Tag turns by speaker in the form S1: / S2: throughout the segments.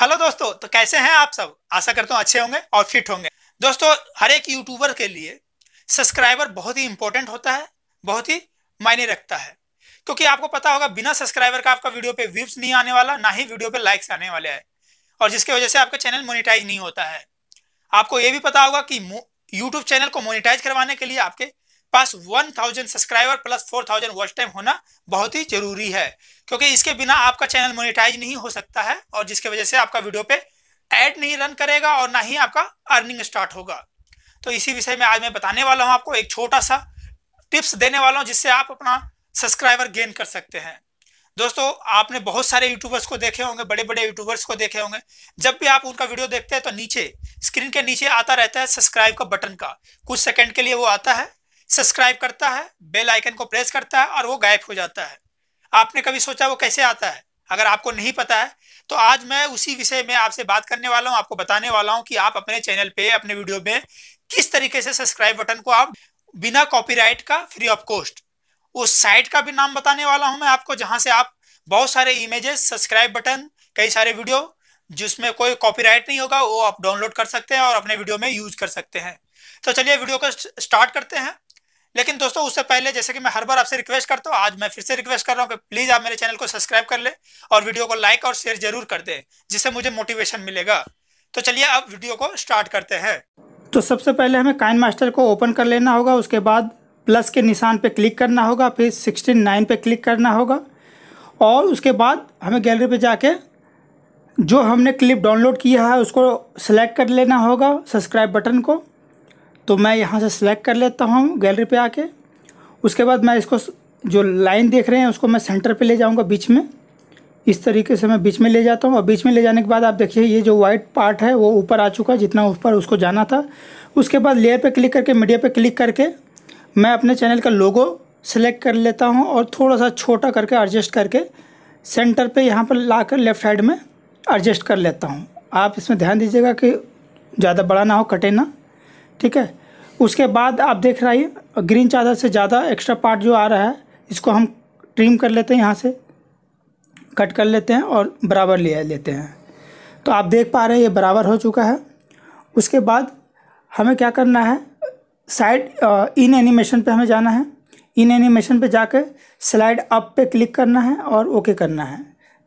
S1: hello दोस्तों तो कैसे हैं आप सब आशा करता हूँ अच्छे होंगे और फिट होंगे दोस्तों हर एक यूट्यूबर के लिए सब्सक्राइबर बहुत ही इंपॉर्टेंट होता है बहुत ही मायने रखता है क्योंकि आपको पता होगा बिना सब्सक्राइबर का आपका वीडियो पे व्यूज नहीं आने वाला ना ही वीडियो पे लाइक्स आने वाले हैं और जिसकी वजह से आपका चैनल मोनिटाइज नहीं होता है आपको ये भी पता होगा कि यूट्यूब चैनल को मोनिटाइज करवाने के लिए आपके पास 1000 सब्सक्राइबर प्लस 4000 वॉच टाइम होना बहुत ही जरूरी है क्योंकि इसके बिना आपका चैनल मोनिटाइज नहीं हो सकता है और जिसकी वजह से आपका वीडियो पे ऐड नहीं रन करेगा और ना ही आपका अर्निंग स्टार्ट होगा तो इसी विषय में आज मैं बताने वाला हूँ आपको एक छोटा सा टिप्स देने वाला हूँ जिससे आप अपना सब्सक्राइबर गेन कर सकते हैं दोस्तों आपने बहुत सारे यूट्यूबर्स को देखे होंगे बड़े बड़े यूट्यूबर्स को देखे होंगे जब भी आप उनका वीडियो देखते हैं तो नीचे स्क्रीन के नीचे आता रहता है सब्सक्राइब का बटन का कुछ सेकंड के लिए वो आता है सब्सक्राइब करता है बेल आइकन को प्रेस करता है और वो गायब हो जाता है आपने कभी सोचा वो कैसे आता है अगर आपको नहीं पता है तो आज मैं उसी विषय में आपसे बात करने वाला हूँ आपको बताने वाला हूँ कि आप अपने चैनल पे अपने वीडियो में किस तरीके से सब्सक्राइब बटन को आप बिना कॉपी का फ्री ऑफ कॉस्ट उस साइट का भी नाम बताने वाला हूँ मैं आपको जहाँ से आप बहुत सारे इमेजेस सब्सक्राइब बटन कई सारे वीडियो जिसमें कोई कॉपीराइट नहीं होगा वो आप डाउनलोड कर सकते हैं और अपने वीडियो में यूज कर सकते हैं तो चलिए वीडियो को स्टार्ट करते हैं लेकिन दोस्तों उससे पहले जैसे कि मैं हर बार आपसे रिक्वेस्ट करता हूँ आज मैं फिर से रिक्वेस्ट कर रहा हूँ कि प्लीज़ आप मेरे चैनल को सब्सक्राइब कर ले और वीडियो को लाइक और शेयर जरूर कर दें जिससे मुझे मोटिवेशन मिलेगा तो चलिए अब वीडियो को स्टार्ट करते हैं तो सबसे पहले हमें काइन मास्टर को ओपन कर लेना होगा उसके बाद प्लस के निशान पर क्लिक करना होगा फिर सिक्सटी नाइन पर क्लिक करना होगा और उसके बाद हमें गैलरी पर जाके जो हमने क्लिप डाउनलोड किया है उसको सेलेक्ट कर लेना होगा सब्सक्राइब बटन को तो मैं यहाँ से सिलेक्ट कर लेता हूँ गैलरी पे आके उसके बाद मैं इसको जो लाइन देख रहे हैं उसको मैं सेंटर पे ले जाऊँगा बीच में इस तरीके से मैं बीच में ले जाता हूँ और बीच में ले जाने के बाद आप देखिए ये जो वाइट पार्ट है वो ऊपर आ चुका है जितना ऊपर उसको जाना था उसके बाद लेयर पर क्लिक करके मीडिया पर क्लिक करके मैं अपने चैनल का लोगो सेलेक्ट कर लेता हूँ और थोड़ा सा छोटा करके एडजस्ट करके सेंटर पर यहाँ पर ला कर लेफ्ट साइड में एडजस्ट कर लेता हूँ आप इसमें ध्यान दीजिएगा कि ज़्यादा बड़ा ना हो कटे ना ठीक है उसके बाद आप देख रहा है ग्रीन चादर से ज़्यादा एक्स्ट्रा पार्ट जो आ रहा है इसको हम ट्रिम कर लेते हैं यहाँ से कट कर लेते हैं और बराबर ले लेते हैं तो आप देख पा रहे हैं ये बराबर हो चुका है उसके बाद हमें क्या करना है साइड इन एनिमेशन पे हमें जाना है इन एनिमेशन पे जाकर स्लाइड अप पे क्लिक करना है और ओके करना है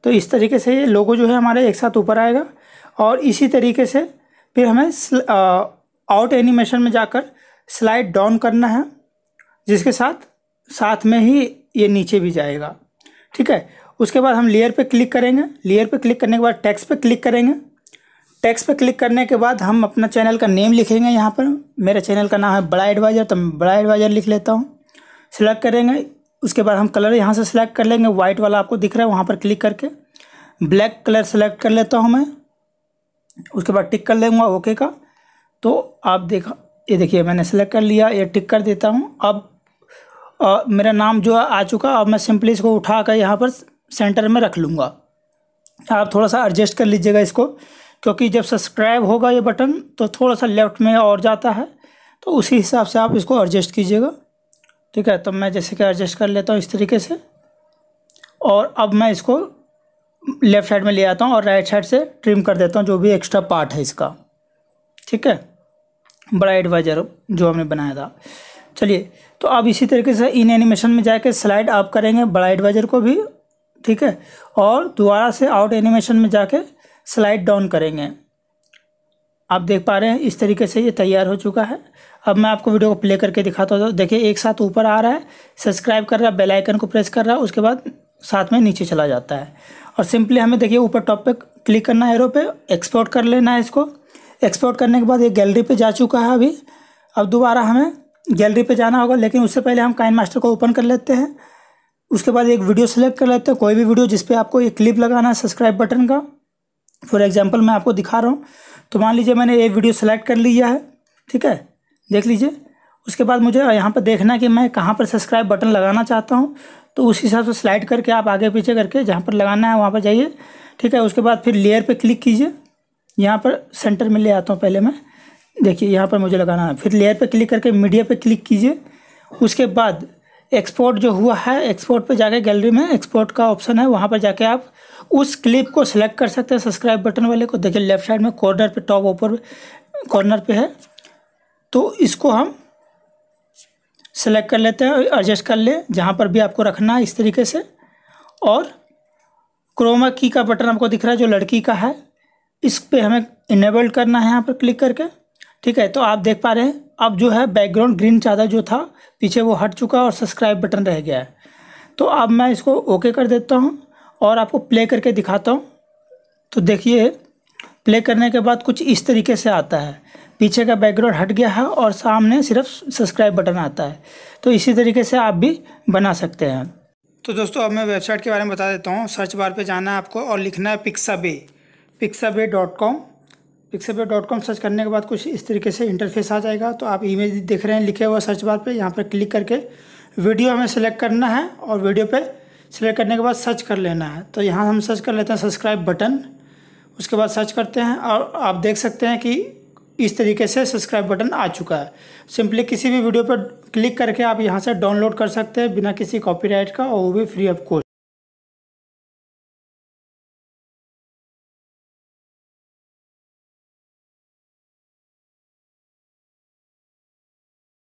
S1: तो इस तरीके से ये लोगो जो है हमारे एक साथ ऊपर आएगा और इसी तरीके से फिर हमें आउट एनिमेशन में जाकर स्लाइड डाउन करना है जिसके साथ साथ में ही ये नीचे भी जाएगा ठीक है उसके बाद हम लेयर पे क्लिक करेंगे लेयर पे क्लिक करने के बाद टैक्स पे क्लिक करेंगे टैक्स पे क्लिक करने के बाद हम अपना चैनल का नेम लिखेंगे यहाँ पर मेरे चैनल का नाम है बड़ा एडवाइज़र तो मैं बड़ा एडवाइज़र लिख लेता हूँ सिलेक्ट करेंगे उसके बाद हम कलर यहाँ से सिलेक्ट कर लेंगे वाइट वाला आपको दिख रहा है वहाँ पर क्लिक करके ब्लैक कलर सेलेक्ट कर लेता हूँ मैं उसके बाद टिक कर लेंगे ओके का तो आप देखा ये देखिए मैंने सेलेक्ट कर लिया ये टिक कर देता हूँ अब आ, मेरा नाम जो है आ चुका अब मैं सिंपली इसको उठा कर यहाँ पर सेंटर में रख लूँगा आप थोड़ा सा एडजस्ट कर लीजिएगा इसको क्योंकि जब सब्सक्राइब होगा ये बटन तो थोड़ा सा लेफ़्ट में और जाता है तो उसी हिसाब से आप इसको एडजस्ट कीजिएगा ठीक है तो मैं जैसे कि एडजस्ट कर लेता हूँ इस तरीके से और अब मैं इसको लेफ़्ट साइड में ले आता हूँ और राइट साइड से ट्रिम कर देता हूँ जो भी एक्स्ट्रा पार्ट है इसका ठीक है बड़ा एडवाइजर जो हमने बनाया था चलिए तो आप इसी तरीके से इन एनिमेशन में जाके स्लाइड आप करेंगे बड़ा एडवाइजर को भी ठीक है और दोबारा से आउट एनिमेशन में जाके स्लाइड डाउन करेंगे आप देख पा रहे हैं इस तरीके से ये तैयार हो चुका है अब मैं आपको वीडियो को प्ले करके दिखाता हूँ देखिए एक साथ ऊपर आ रहा है सब्सक्राइब कर रहा है बेलाइकन आइकन को प्रेस कर रहा है उसके बाद साथ में नीचे चला जाता है और सिंपली हमें देखिए ऊपर टॉप पे क्लिक करना है एरो पे एक्सपोर्ट कर लेना है इसको एक्सपोर्ट करने के बाद ये गैलरी पे जा चुका है अभी अब दोबारा हमें गैलरी पे जाना होगा लेकिन उससे पहले हम काइन मास्टर को ओपन कर लेते हैं उसके बाद एक वीडियो सेलेक्ट कर लेते हैं कोई भी वीडियो जिसपे आपको ये क्लिप लगाना है सब्सक्राइब बटन का फॉर एग्जाम्पल मैं आपको दिखा रहा हूँ तो मान लीजिए मैंने ये वीडियो सेलेक्ट कर लिया है ठीक है देख लीजिए उसके बाद मुझे यहाँ पर देखना है कि मैं कहाँ पर सब्सक्राइब बटन लगाना चाहता हूँ तो उस हिसाब से स्लाइड करके आप आगे पीछे करके जहाँ पर लगाना है वहाँ पर जाइए ठीक है उसके बाद फिर लेयर पर क्लिक कीजिए यहाँ पर सेंटर में ले आता हूँ पहले मैं देखिए यहाँ पर मुझे लगाना है फिर लेयर पर क्लिक करके मीडिया पर क्लिक कीजिए उसके बाद एक्सपोर्ट जो हुआ है एक्सपोर्ट पर जाके गैलरी में एक्सपोर्ट का ऑप्शन है वहाँ पर जाके आप उस क्लिप को सिलेक्ट कर सकते हैं सब्सक्राइब बटन वाले को देखिए लेफ्ट साइड में कॉर्नर पे टॉप ऊपर कॉर्नर पे है तो इसको हम सेलेक्ट कर लेते हैं एडजस्ट कर लें जहाँ पर भी आपको रखना है इस तरीके से और क्रोमा की का बटन आपको दिख रहा है जो लड़की का है इस पे हमें इनेबल करना है यहाँ पर क्लिक करके ठीक है तो आप देख पा रहे हैं अब जो है बैकग्राउंड ग्रीन चादर जो था पीछे वो हट चुका है और सब्सक्राइब बटन रह गया है तो अब मैं इसको ओके कर देता हूँ और आपको प्ले करके दिखाता हूँ तो देखिए प्ले करने के बाद कुछ इस तरीके से आता है पीछे का बैकग्राउंड हट गया है और सामने सिर्फ सब्सक्राइब बटन आता है तो इसी तरीके से आप भी बना सकते हैं तो दोस्तों अब मैं वेबसाइट के बारे में बता देता हूँ सर्च बार पे जाना है आपको और लिखना है Pixabay Pixabay dot com Pixabay dot com search करने के बाद कुछ इस तरीके से इंटरफेस आ जाएगा तो आप इमेज देख रहे हैं लिखे हुआ सर्च बार पे यहाँ पर क्लिक करके वीडियो हमें सेलेक्ट करना है और वीडियो पे सेलेक्ट करने के बाद सर्च कर लेना है तो यहाँ हम सर्च कर लेते हैं सब्सक्राइब बटन उसके बाद सर्च करते हैं और आप देख सकते हैं कि इस तरीके से सब्सक्राइब बटन आ चुका है सिंपली किसी भी वीडियो पर क्लिक करके आप यहाँ से डाउनलोड कर सकते हैं बिना किसी कॉपीराइट का और वो भी फ्री ऑफ कॉस्ट